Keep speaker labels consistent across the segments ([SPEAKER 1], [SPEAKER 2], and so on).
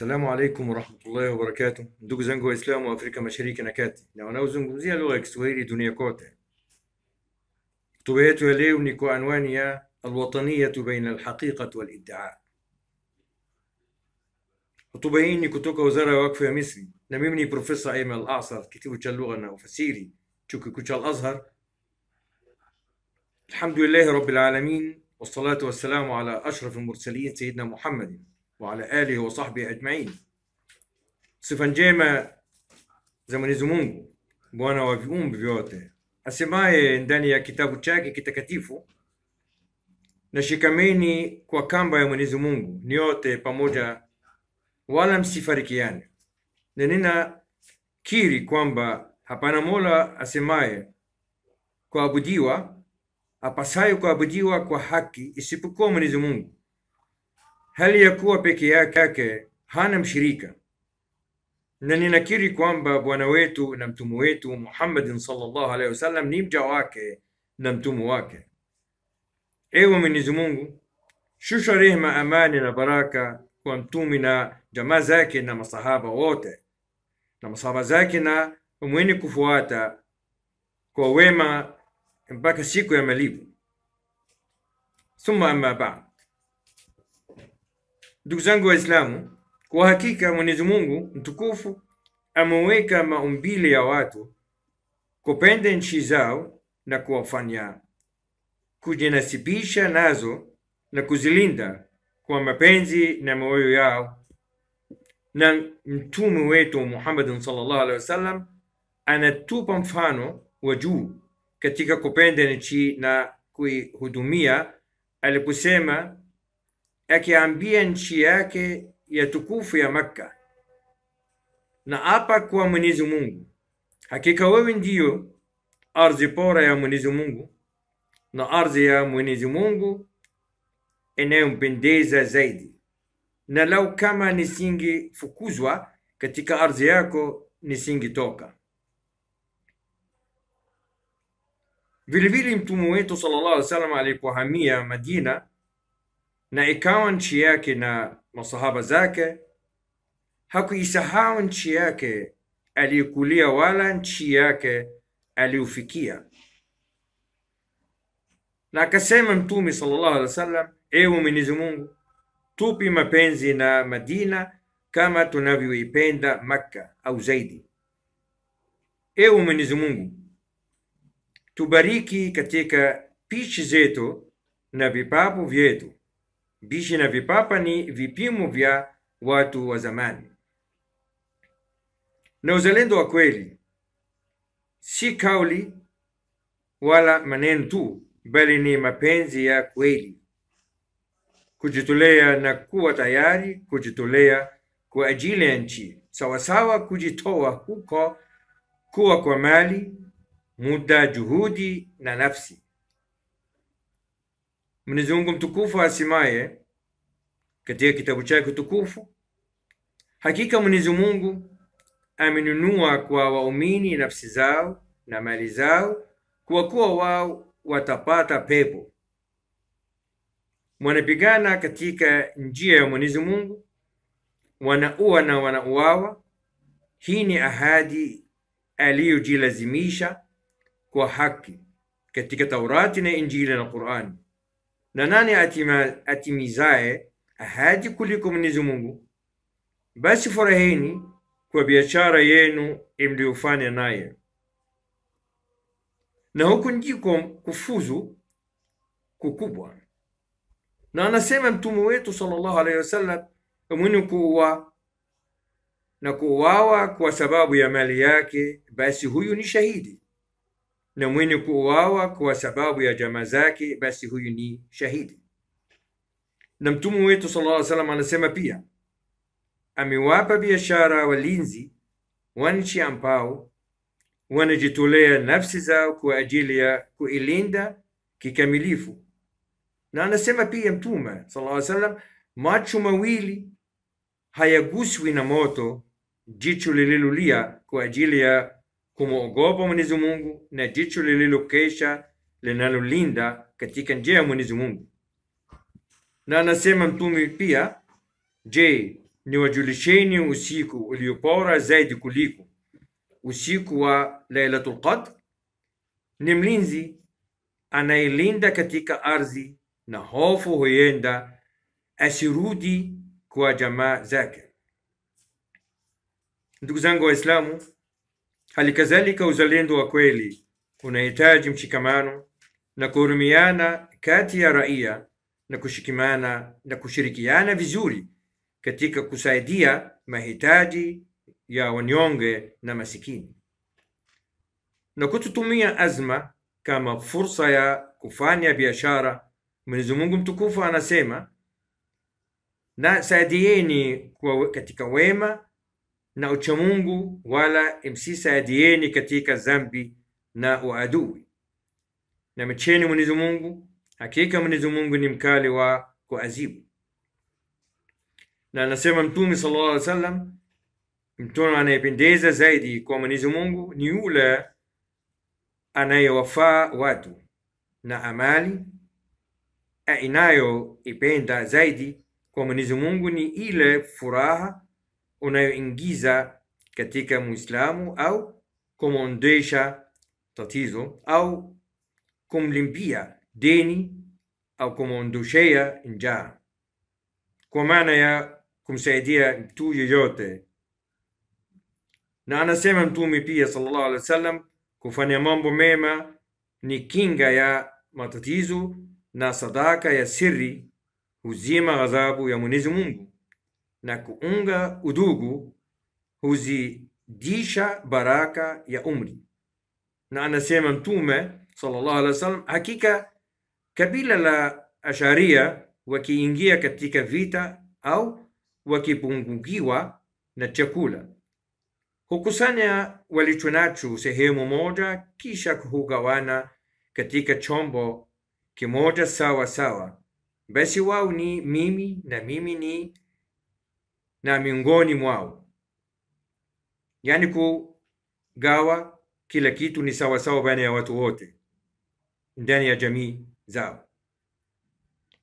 [SPEAKER 1] السلام عليكم ورحمة الله وبركاته دوك زنجو إسلام وأفريكا مشاريك نكاتي لو أنا وزنجو زي لغة كسوهيري دنيا كوتا طبيعتها لي ونكو أنوانيا الوطنية بين الحقيقة والإدعاء وطبيعيني كتوكا وزارة وقفة مصري نميمني بروفيسور إيمال الأعصر كتبوا كتيبو اللغة وفسيري تشوكي كوتشا الأزهر الحمد لله رب العالمين والصلاة والسلام على أشرف المرسلين سيدنا محمد وعلى آله وصahbi ajmain. Sifa njema za Mwenyezi Mungu Bwana wa viumbe vyote, asemaye ndani ya kitabu chake kitakatifu, nashikameni kwa kamba ya Mwenyezi Mungu nyote pamoja, wala msifarikiani na kiri kwamba hapana mola asemaye kuabudiwa apasayo kuabudiwa kwa haki isipokuwa Mwenyezi Mungu hali ya kuwa peke yake hana mshirika, na ninakiri kwamba bwana wetu na mtume wetu Muhammadin sallallahu alaihi wasallam ni mja wake na mtume wake. Ewe Mwenyezi Mungu, shusha rehema, amani na baraka kwa mtume na jamaa zake na masahaba wote na masahaba zake na mwenye kufuata kwa wema mpaka siku ya malipo. Thumma amma ba'd Ndugu zangu Waislamu, kwa hakika Mwenyezi Mungu mtukufu ameweka maumbile ya watu kupenda nchi zao na kuwafanya kujinasibisha nazo na kuzilinda kwa mapenzi na moyo yao, na mtume wetu Muhammad sallallahu alaihi wasallam anatupa mfano wa juu katika kupenda nchi na kuihudumia aliposema akiambia nchi yake ya tukufu ya Makka, na apa kwa Mwenyezi Mungu, hakika wewe ndiyo ardhi bora ya Mwenyezi Mungu na ardhi ya Mwenyezi Mungu inayompendeza zaidi, na lau kama nisingefukuzwa katika ardhi yako nisingetoka. Vilevile Mtume wetu sallallahu alaihi wasallam alipohamia Madina na ikawa nchi yake na masahaba zake. Hakuisahau nchi yake aliyekulia wala nchi yake aliyofikia. Na akasema Mtume sallallahu alaihi wasallam, ewe Mwenyezi Mungu, tupi mapenzi na Madina kama tunavyoipenda Makka au zaidi. Ewe Mwenyezi Mungu, tubariki katika pichi zetu na vipapo vyetu Bishi na vipapa ni vipimo vya watu wa zamani. Na uzalendo wa kweli si kauli wala maneno tu, bali ni mapenzi ya kweli, kujitolea na kuwa tayari kujitolea kwa ajili ya nchi, sawasawa kujitoa huko kuwa kwa mali, muda, juhudi na nafsi. Mwenyezi Mungu mtukufu asimaye katika kitabu chake tukufu, hakika Mwenyezi Mungu amenunua kwa waumini nafsi zao na mali zao, kwa kuwa wao watapata pepo. Wanapigana katika njia ya Mwenyezi Mungu, wanaua na wanauawa. Hii ni ahadi aliyojilazimisha kwa haki katika Taurati na Injili na Qur'ani na nani atima, atimizaye ahadi kuliko Mwenyezi Mungu? Basi furahini kwa biashara yenu imliyofanya naye, na huku ndiko kufuzu kukubwa. Na anasema mtume wetu sallallahu alaihi wasallam, mwenye kuwa na kuuawa kwa sababu ya mali yake, basi huyu ni shahidi na mwenye kuuawa kwa sababu ya jamaa zake, basi huyu ni shahidi. Na mtume wetu sallallahu alaihi wasallam anasema pia, amewapa biashara walinzi wa nchi ambao wanajitolea nafsi zao kwa ajili ya kuilinda kikamilifu. Na anasema pia mtume sallallahu alaihi wasallam, macho mawili hayaguswi na moto, jicho lililolia kwa ajili ya kumwogopa Mwenyezi Mungu na jicho lililokesha linalolinda katika njia ya Mwenyezi Mungu. Na anasema mtume pia, je, niwajulisheni usiku uliopora zaidi kuliko usiku wa Lailatul Qadr? Ni mlinzi anayelinda katika ardhi, na hofu huenda asirudi kwa jamaa zake. Ndugu zangu Waislamu, Hali kadhalika uzalendo wa kweli unahitaji mshikamano na kuhurumiana kati ya raia na kushikimana na kushirikiana vizuri katika kusaidia mahitaji ya wanyonge na masikini na kututumia azma kama fursa ya kufanya biashara. Mwenyezi Mungu mtukufu anasema, na saidieni katika wema na uchamungu wala msisaadieni katika dhambi na uadui, na mcheni Mwenyezi Mungu, hakika Mwenyezi Mungu ni mkali wa kuazibu Na anasema Mtume sallallahu alaihi wasallam, mtono anayependeza zaidi kwa Mwenyezi Mungu ni yule anayewafaa watu na amali inayoipenda zaidi kwa Mwenyezi Mungu ni ile furaha unayoingiza katika Muislamu au kumwondesha tatizo au kumlimbia deni au kumwondoshea njaa, kwa maana ya kumsaidia mtu yeyote. Na anasema Mtume pia sallallahu alaihi wasallam, kufanya mambo mema ni kinga ya matatizo na sadaka ya siri huzima ghadhabu ya Mwenyezi Mungu na kuunga udugu huzidisha baraka ya umri. Na anasema Mtume sallallahu alaihi wasallam, hakika kabila la Asharia wakiingia katika vita au wakipungukiwa na chakula hukusanya walichonacho sehemu moja, kisha hugawana katika chombo kimoja sawa sawa. Basi wao ni mimi na mimi ni na miongoni mwao. Yaani kugawa kila kitu ni sawasawa baina ya watu wote ndani ya jamii zao.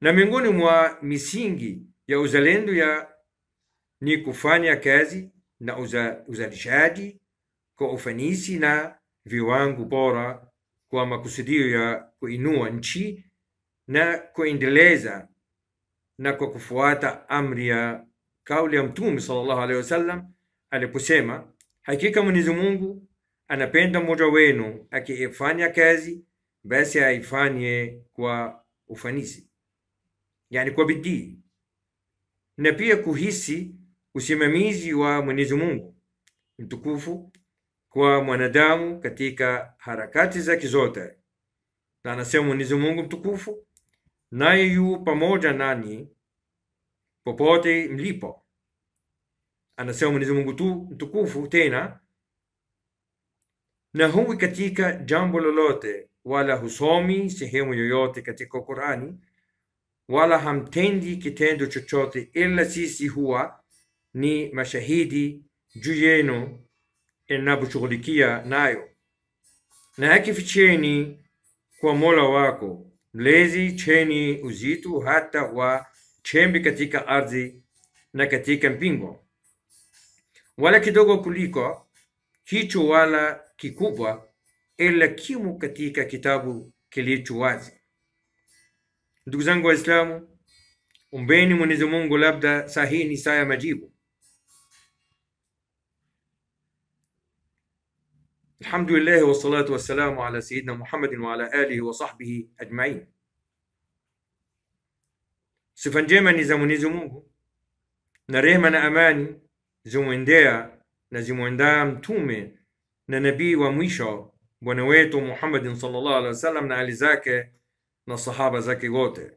[SPEAKER 1] Na miongoni mwa misingi ya uzalendo ya ni kufanya kazi na uza, uzalishaji kwa ufanisi na viwango bora kwa makusudio ya kuinua nchi na kuendeleza na kwa kufuata amri ya kauli ya Mtume sallallahu alaihi wasallam aliposema, hakika Mwenyezi Mungu anapenda mmoja wenu akifanya kazi basi aifanye kwa ufanisi, yani kwa bidii, na pia kuhisi usimamizi wa Mwenyezi Mungu mtukufu kwa mwanadamu katika harakati zake zote. Na anasema Mwenyezi Mungu mtukufu, naye yu pamoja nani popote mlipo. Anasema Mwenyezi Mungu tu mtukufu tena, na huwi katika jambo lolote, wala husomi sehemu yoyote katika Qur'ani, wala hamtendi kitendo chochote, ila sisi huwa ni mashahidi juu yenu inaposhughulikia nayo, na akificheni kwa Mola wako mlezi cheni uzito hata wa chembe katika ardhi na katika mbingu, wala kidogo kuliko hicho wala kikubwa, ila kimu katika kitabu kilicho wazi. Ndugu zangu Islamu, umbeni Mwenyezi Mungu, labda sahihi ni saa ya majibu. Alhamdulillahi لله والصلاة والسلام على Muhammadin wa وعلى آله wa sahbihi ajmain. Sifa njema ni za Mwenyezi Mungu na rehema na amani zimwendea na zimwendaa mtume na nabii wa mwisho bwana wetu Muhammadin sallallahu alaihi wasallam na ali zake na sahaba zake wote.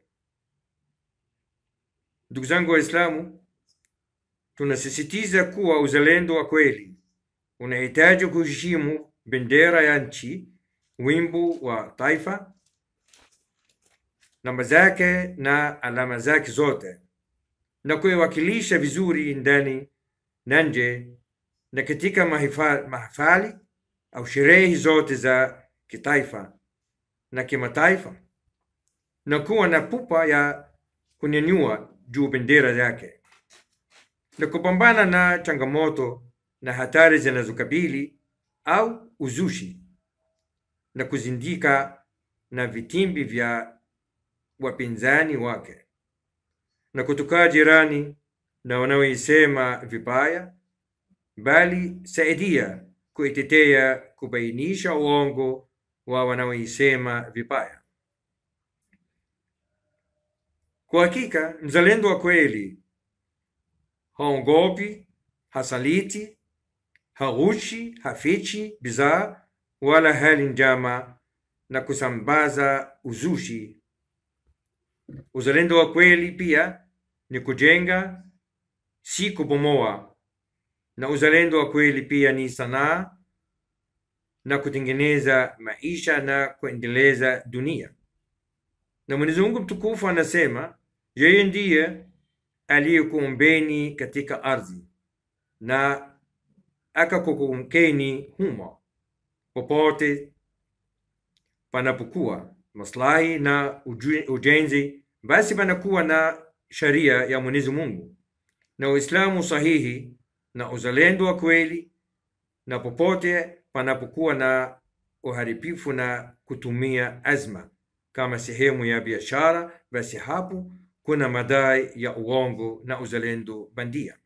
[SPEAKER 1] Ndugu zangu Waislamu, tunasisitiza kuwa uzalendo wa kweli unahitaji kuheshimu bendera ya nchi, wimbo wa taifa namba zake na alama zake zote na kuiwakilisha vizuri ndani na nje na katika mahafali au sherehe zote za kitaifa na kimataifa na kuwa na pupa ya kunyanyua juu bendera yake na kupambana na changamoto na hatari zinazokabili au uzushi na kuzindika na vitimbi vya wapinzani wake na kutukaa jirani na wanaoisema vibaya, bali saidia kuitetea, kubainisha uongo wa wanaoisema vibaya. Kwa hakika mzalendo wa kweli haongopi, hasaliti, hauchi, hafichi bidhaa wala hali njama na kusambaza uzushi Uzalendo wa kweli pia ni kujenga, si kubomoa, na uzalendo wa kweli pia ni sanaa na kutengeneza maisha na kuendeleza dunia. Na Mwenyezi Mungu mtukufu anasema yeye ndiye aliyekuumbeni katika ardhi na akakukumkeni humo popote panapokuwa maslahi na ujenzi basi panakuwa na sharia ya Mwenyezi Mungu na Uislamu sahihi na uzalendo wa kweli, na popote panapokuwa na uharibifu na kutumia azma kama sehemu ya biashara, basi hapo kuna madai ya uongo na uzalendo bandia.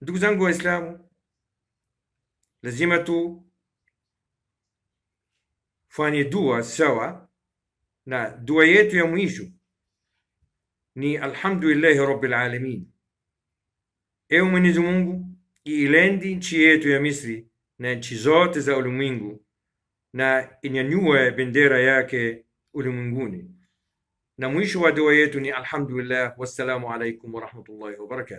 [SPEAKER 1] Ndugu zangu Waislamu, lazima tu fanye dua sawa na duayetujem ižu. Ni alhamdulillahi rabbil alemin. Eu menizu mungu i ilendi čijetu ja misli na čizote za ulimwengu na inyanue bendera yake ulimwenguni. Na mwisho wa dua yetu ni alhamdulillah, wassalamu alaikum warahmatullahi wabarakatuh.